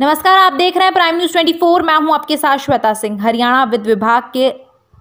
नमस्कार आप देख रहे हैं प्राइम न्यूज 24 मैं हूं आपके साथ श्वेता सिंह हरियाणा वित्त विभाग के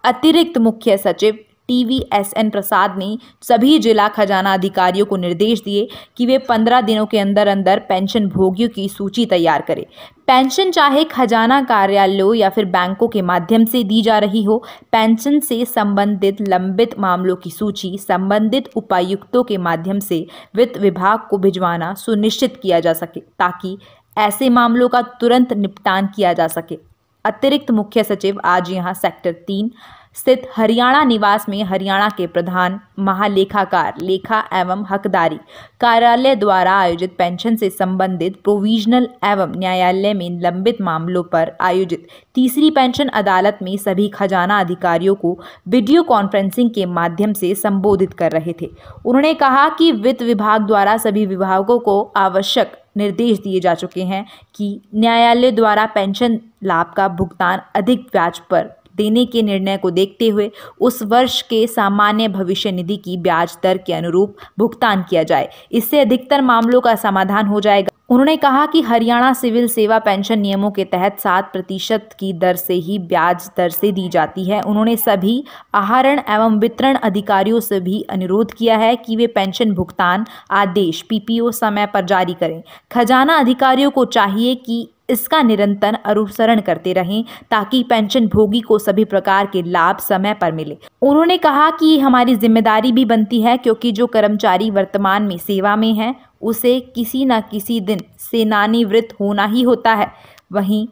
अतिरिक्त मुख्य सचिव T V S N Prasad ने सभी जिला खजाना अधिकारियों को निर्देश दिए कि वे पंद्रह दिनों के अंदर अंदर पेंशन भोगियों की सूची तैयार करें पेंशन चाहे खजाना कार्यालयों या फिर बैंकों के माध्यम से दी जा रही हो पेंशन से संबंधित लंबित मामलों की सूची संबंधित उपायुक्तों के माध्यम से वित्त विभाग को भिजवाना सुनिश्चित किया जा सके ताकि ऐसे मामलों का तुरंत निपटान किया जा सके अतिरिक्त मुख्य सचिव आज यहाँ सेक्टर तीन स्थित हरियाणा निवास में हरियाणा के प्रधान महालेखाकार लेखा एवं हकदारी कार्यालय द्वारा आयोजित पेंशन से संबंधित प्रोविजनल एवं न्यायालय में लंबित मामलों पर आयोजित तीसरी पेंशन अदालत में सभी खजाना अधिकारियों को वीडियो कॉन्फ्रेंसिंग के माध्यम से संबोधित कर रहे थे उन्होंने कहा कि वित्त विभाग द्वारा सभी विभागों को आवश्यक निर्देश दिए जा चुके हैं कि न्यायालय द्वारा पेंशन लाभ का भुगतान अधिक ब्याज पर देने के निर्णय को देखते हुए उस वर्ष के सामान्य भविष्य निधि की ब्याज दर के अनुरूप भुगतान किया जाए इससे अधिकतर मामलों का समाधान हो जाएगा उन्होंने कहा कि हरियाणा सिविल सेवा पेंशन नियमों के तहत सात प्रतिशत की दर से ही ब्याज दर से दी जाती है उन्होंने सभी आहरण एवं वितरण अधिकारियों से भी अनुरोध किया है कि वे पेंशन भुगतान आदेश पीपीओ समय पर जारी करें खजाना अधिकारियों को चाहिए कि इसका निरंतर अनुसरण करते रहें ताकि पेंशन भोगी को सभी प्रकार के लाभ समय पर मिले उन्होंने कहा कि हमारी जिम्मेदारी भी बनती है क्योंकि जो कर्मचारी वर्तमान में सेवा में है उसे किसी न किसी दिन सेनानिवृत्त होना ही होता है वहीं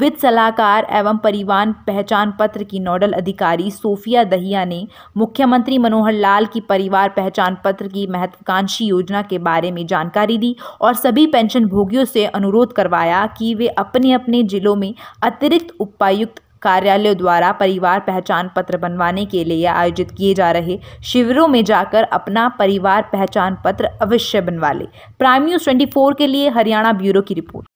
वित्त सलाहकार एवं परिवहन पहचान पत्र की नोडल अधिकारी सोफिया दहिया ने मुख्यमंत्री मनोहर लाल की परिवार पहचान पत्र की महत्वाकांक्षी योजना के बारे में जानकारी दी और सभी पेंशन भोगियों से अनुरोध करवाया कि वे अपने अपने जिलों में अतिरिक्त उपायुक्त कार्यालयों द्वारा परिवार पहचान पत्र बनवाने के लिए आयोजित किए जा रहे शिविरों में जाकर अपना परिवार पहचान पत्र अवश्य बनवा लें प्राइम न्यूज़ ट्वेंटी के लिए हरियाणा ब्यूरो की रिपोर्ट